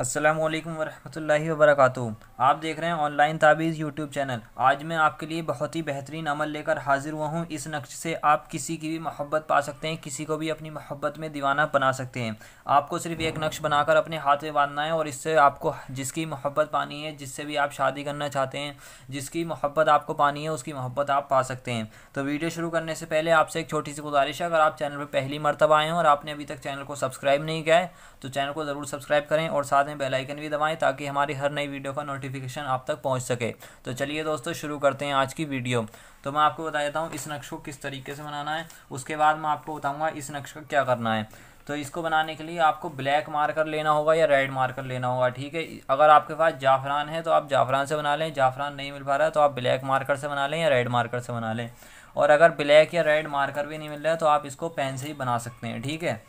असलम वरहमल वर्क आप देख रहे हैं ऑनलाइन ताबीज़ यूट्यूब चैनल आज मैं आपके लिए बहुत ही बेहतरीन अमल लेकर हाजिर हुआ हूँ इस नक्श से आप किसी की भी मोहब्बत पा सकते हैं किसी को भी अपनी मोहब्बत में दीवाना बना सकते हैं आपको सिर्फ एक नक्श बनाकर अपने हाथ में बांधना है और इससे आपको जिसकी मोहब्बत पानी है जिससे भी आप शादी करना चाहते हैं जिसकी मोहब्बत आपको पानी है उसकी मोहब्बत आप पा सकते हैं तो वीडियो शुरू करने से पहले आपसे एक छोटी सी गुजारिश है अगर आप चैनल पर पहली मरतबा आए हैं और आपने अभी तक चैनल को सब्सक्राइब नहीं किया है तो चैनल को ज़रूर सब्सक्राइब करें और साथ में बेलाइकन भी दबाएँ ताकि हमारी हर नई वीडियो का नोटिस नोटिफिकेशन आप तक पहुंच सके तो चलिए दोस्तों शुरू करते हैं आज की वीडियो तो मैं आपको बता देता हूँ इस नक्श को किस तरीके से बनाना है उसके बाद मैं आपको बताऊँगा इस नक्श का क्या करना है तो इसको बनाने के लिए आपको ब्लैक मार्कर लेना होगा या रेड मार्कर लेना होगा ठीक है अगर आपके पास जाफरान है तो आप जाफरान से बना लें जाफरान नहीं मिल पा रहा है तो आप ब्लैक मार्कर से बना लें या रेड मार्कर से बना लें और अगर ब्लैक या रेड मार्कर भी नहीं मिल रहा है तो आप इसको पेन से ही बना सकते हैं ठीक है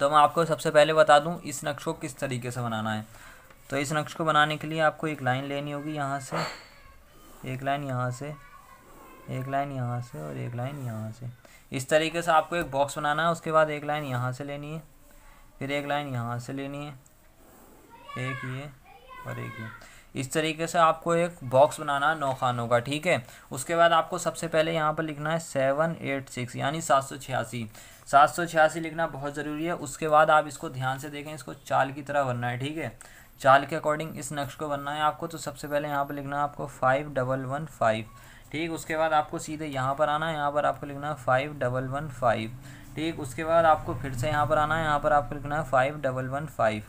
तो मैं आपको सबसे पहले बता दूँ इस नक्श को किस तरीके से बनाना है तो इस नक्श को बनाने के लिए आपको एक लाइन लेनी होगी यहाँ से एक लाइन यहाँ से एक लाइन यहाँ से और एक लाइन यहाँ से इस तरीके से आपको एक बॉक्स बनाना है उसके बाद एक लाइन यहाँ से लेनी है फिर एक लाइन यहाँ से लेनी है एक ये और एक ये इस तरीके से आपको एक बॉक्स बनाना है नौ खानों का ठीक है उसके बाद आपको सबसे पहले यहाँ पर लिखना है सेवन एट सिक्स यानी सात सौ छियासी सात सौ छियासी लिखना बहुत ज़रूरी है उसके बाद आप इसको ध्यान से देखें इसको चाल की तरह भरना है ठीक है चाल के अकॉर्डिंग इस नक्श को बनना है आपको तो सबसे पहले यहाँ पर लिखना है आपको फाइव डबल वन फाइव ठीक उसके बाद आपको सीधे यहाँ पर आना है यहाँ पर आपको लिखना है फाइव डबल वन फाइव ठीक उसके बाद आपको फिर से यहाँ पर आना है यहाँ पर आपको लिखना है फाइव डबल वन फाइव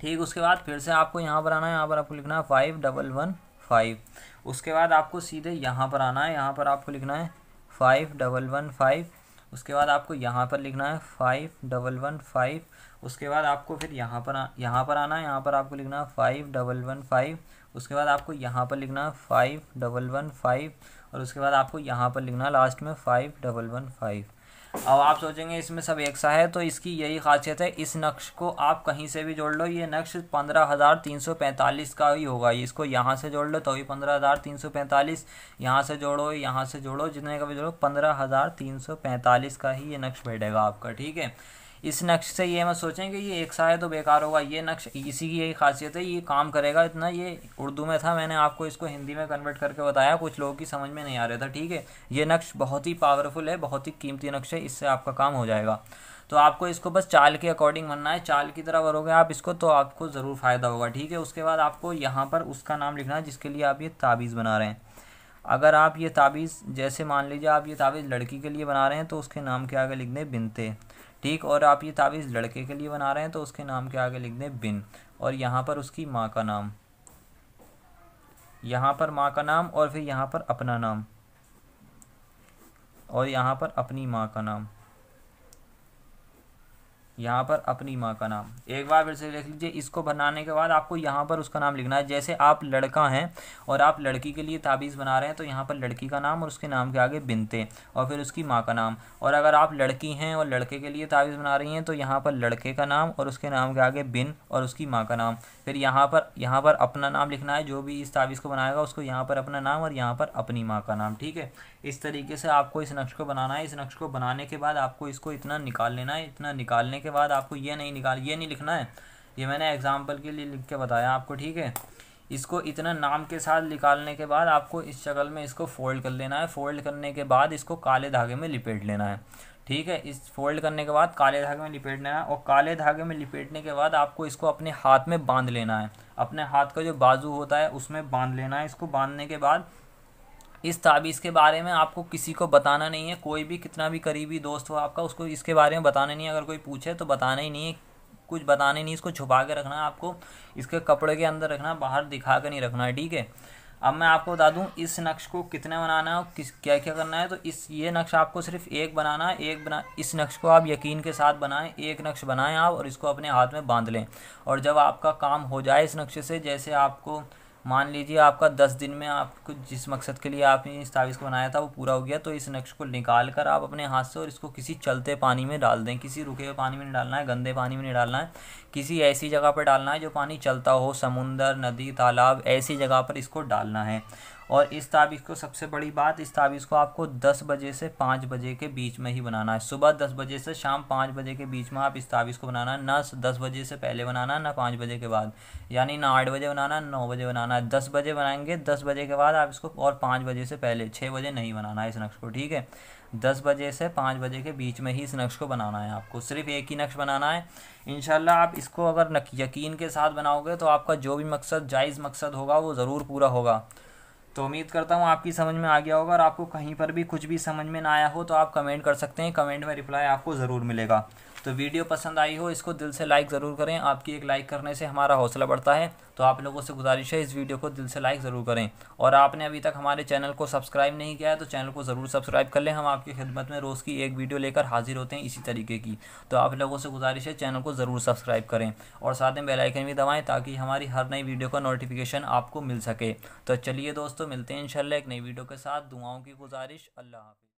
ठीक उसके बाद फिर से आपको यहाँ पर आना है यहाँ पर आपको लिखना है फाइव डबल वन फाइव उसके बाद आपको सीधे यहाँ पर आना है यहाँ पर आपको लिखना है फाइव डबल वन फाइव उसके बाद आपको यहाँ पर लिखना है फाइव डबल वन फाइव उसके बाद आपको फिर यहाँ पर यहाँ पर आना है यहाँ पर आपको लिखना है फाइव डबल वन फाइव उसके बाद आपको यहाँ पर लिखना है फाइव डबल वन फाइव और उसके बाद आपको यहाँ पर लिखना है लास्ट में फाइव डबल वन फाइव अब आप सोचेंगे इसमें सब एक सा है तो इसकी यही खासियत है इस नक्श को आप कहीं से भी जोड़ लो ये नक्श पंद्रह हज़ार तीन सौ पैंतालीस का ही होगा इसको यहाँ से जोड़ लो तो भी पंद्रह हज़ार तीन सौ पैंतालीस यहाँ से जोड़ो यहाँ से जोड़ो जितने का भी जोड़ो पंद्रह हज़ार तीन सौ पैंतालीस का ही ये नक्श बैठेगा आपका ठीक है इस नक्श से ये मत सोचें कि ये एक सा है तो बेकार होगा ये नक्श इसी की यही खासियत है ये काम करेगा इतना ये उर्दू में था मैंने आपको इसको हिंदी में कन्वर्ट करके बताया कुछ लोगों की समझ में नहीं आ रहा था ठीक है ये नक्श बहुत ही पावरफुल है बहुत ही कीमती नक्श है इससे आपका काम हो जाएगा तो आपको इसको बस चाल के अकॉर्डिंग बनना है चाल की तरह भरोगे आप इसको तो आपको ज़रूर फ़ायदा होगा ठीक है उसके बाद आपको यहाँ पर उसका नाम लिखना है जिसके लिए आप ये ताबीज़ बना रहे हैं अगर आप ये ताबीज़ जैसे मान लीजिए आप ये ताबीज़ लड़की के लिए बना रहे हैं तो उसके नाम के आगे लिख दें बिनते ठीक और आप ये ताबीज़ लड़के के लिए बना रहे हैं तो उसके नाम के आगे लिख दें बिन और यहाँ पर उसकी माँ का नाम यहाँ पर माँ का नाम और फिर यहाँ पर अपना नाम और यहाँ पर अपनी माँ का नाम यहाँ पर अपनी माँ का नाम एक बार फिर से लिख लीजिए इसको बनाने के बाद आपको यहाँ पर उसका नाम लिखना है जैसे आप लड़का हैं और आप लड़की के लिए ताबीज़ बना रहे हैं तो यहाँ पर लड़की का नाम और उसके नाम के आगे बिनते और फिर उसकी माँ का नाम और अगर आप लड़की हैं और लड़के के लिए ताबीज़ बना रही हैं तो यहाँ पर लड़के का नाम और उसके नाम के आगे बिन और उसकी माँ का नाम फिर यहाँ पर यहाँ पर अपना नाम लिखना है जो भी इस ताबीज़ को बनाएगा उसको यहाँ पर अपना नाम और यहाँ पर अपनी माँ का नाम ठीक है इस तरीके से आपको इस नक्श को बनाना है इस नक्श को बनाने के बाद आपको इसको इतना निकाल लेना है इतना निकालने के के बाद आपको ये नहीं निकाल ये नहीं लिखना है ये मैंने एग्ज़ाम्पल के लिए लिख के बताया आपको ठीक है इसको इतना नाम के साथ निकालने के बाद आपको इस शक्ल में इसको फोल्ड कर लेना है फोल्ड करने के बाद इसको काले धागे में लिपेट लेना है ठीक है इस फोल्ड करने के बाद काले धागे में लिपेट लेना है और काले धागे में लिपेटने के बाद आपको इसको अपने हाथ में बांध लेना है अपने हाथ का जो बाजू होता है उसमें बांध लेना है इसको बांधने के बाद इस ताबीज़ के बारे में आपको किसी को बताना नहीं है कोई भी कितना भी करीबी दोस्त हो आपका उसको इसके बारे में बताना नहीं है अगर कोई पूछे तो बताना ही नहीं है कुछ बताने नहीं इसको छुपा के रखना आपको इसके कपड़े के अंदर रखना बाहर दिखा कर नहीं रखना है ठीक है अब मैं आपको बता दूं इस नक्श को कितने बनाना है और किस क्या क्या करना है तो इस ये नक्श आपको सिर्फ एक बनाना है एक बना इस नक्श को आप यकीन के साथ बनाएं एक नक्श बनाएं आप और इसको अपने हाथ में बांध लें और जब आपका काम हो जाए इस नक्शे से जैसे आपको मान लीजिए आपका दस दिन में आपको जिस मकसद के लिए आपने इस तावीज़ को बनाया था वो पूरा हो गया तो इस नक्श को निकाल कर आप अपने हाथ से और इसको किसी चलते पानी में डाल दें किसी रुके हुए पानी में नहीं डालना है गंदे पानी में नहीं डालना है किसी ऐसी जगह पर डालना है जो पानी चलता हो समुंदर नदी तालाब ऐसी जगह पर इसको डालना है और इस ताबीज़ को सबसे बड़ी बात इस ताबीज़ को आपको दस बजे से पाँच बजे के बीच में ही बनाना है सुबह दस बजे से शाम पाँच बजे के बीच में आप इस ताबीज़ को बनाना है ना दस बजे से पहले बनाना ना पाँच बजे के बाद यानी ना आठ बजे बनाना नौ बजे बनाना है दस बजे बनाएंगे दस बजे के बाद आप इसको और पाँच बजे से पहले छः बजे नहीं बनाना है इस नक्श को ठीक है दस बजे से पाँच बजे के बीच में ही इस नक्श को बनाना है आपको सिर्फ एक ही नक्श बनाना है इन आप इसको अगर यकीन के साथ बनाओगे तो आपका जो भी मकसद जायज़ मकसद होगा वो ज़रूर पूरा होगा तो उम्मीद करता हूँ आपकी समझ में आ गया होगा और आपको कहीं पर भी कुछ भी समझ में ना आया हो तो आप कमेंट कर सकते हैं कमेंट में रिप्लाई आपको ज़रूर मिलेगा तो वीडियो पसंद आई हो इसको दिल से लाइक ज़रूर करें आपकी एक लाइक करने से हमारा हौसला बढ़ता है तो आप लोगों से गुजारिश है इस वीडियो को दिल से लाइक ज़रूर करें और आपने अभी तक हमारे चैनल को सब्सक्राइब नहीं किया है तो चैनल को ज़रूर सब्सक्राइब कर लें हम आपकी खिदमत में रोज़ की एक वीडियो लेकर हाजिर होते हैं इसी तरीके की तो आप लोगों से गुजारिश है चैनल को ज़रूर सब्सक्राइब करें और साथ में बेलाइकन भी दबाएँ ताकि हमारी हर नई वीडियो का नोटिफिकेशन आपको मिल सके तो चलिए दोस्तों मिलते हैं इन एक नई वीडियो के साथ दुआओं की गुजारिश अल्लाह हाफि